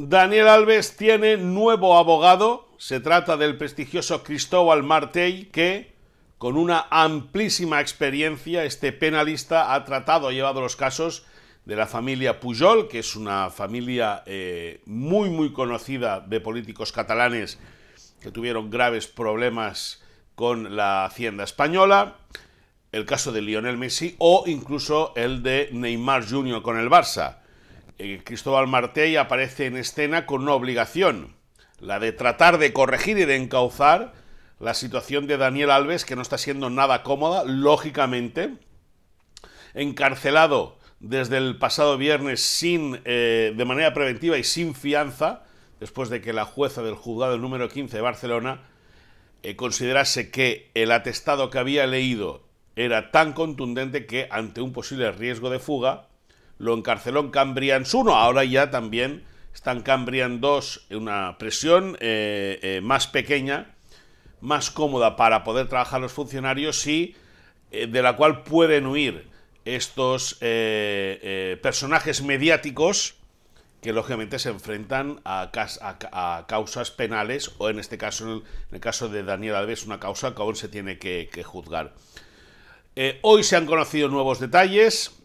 Daniel Alves tiene nuevo abogado. Se trata del prestigioso Cristóbal Martey, que, con una amplísima experiencia, este penalista ha tratado, ha llevado los casos de la familia Pujol, que es una familia eh, muy, muy conocida de políticos catalanes que tuvieron graves problemas con la Hacienda española, el caso de Lionel Messi o incluso el de Neymar Jr. con el Barça. Eh, Cristóbal Martell aparece en escena con una obligación, la de tratar de corregir y de encauzar la situación de Daniel Alves, que no está siendo nada cómoda, lógicamente, encarcelado desde el pasado viernes sin, eh, de manera preventiva y sin fianza, después de que la jueza del juzgado número 15 de Barcelona eh, considerase que el atestado que había leído era tan contundente que ante un posible riesgo de fuga, lo encarceló en Cambrians 1, ahora ya también está en Cambrian 2 una presión eh, eh, más pequeña, más cómoda para poder trabajar los funcionarios y eh, de la cual pueden huir estos personajes mediáticos que lógicamente se enfrentan a, causas penales o en este caso, en el, caso de Daniel Alves, una causa que aún se tiene que juzgar. hoy se han conocido nuevos detalles,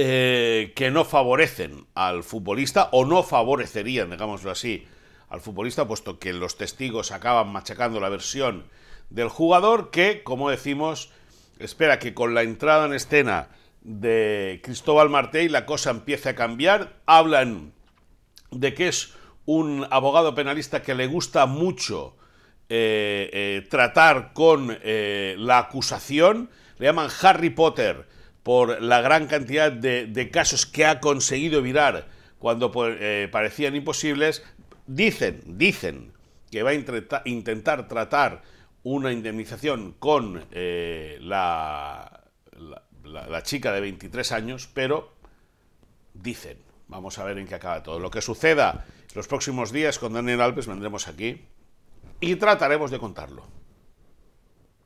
eh, que no favorecen al futbolista o no favorecerían, digámoslo así, al futbolista, puesto que los testigos acaban machacando la versión del jugador que, como decimos, espera que con la entrada en escena de Cristóbal Martey la cosa empiece a cambiar. Hablan de que es un abogado penalista que le gusta mucho eh, eh, tratar con la acusación. Le llaman Harry Potter por la gran cantidad de, casos que ha conseguido virar cuando pues, eh, parecían imposibles, dicen, dicen que va a intentar tratar una indemnización con eh, la, la chica de 23 años, pero dicen, vamos a ver en qué acaba todo. Lo que suceda los próximos días con Daniel Alves vendremos aquí y trataremos de contarlo.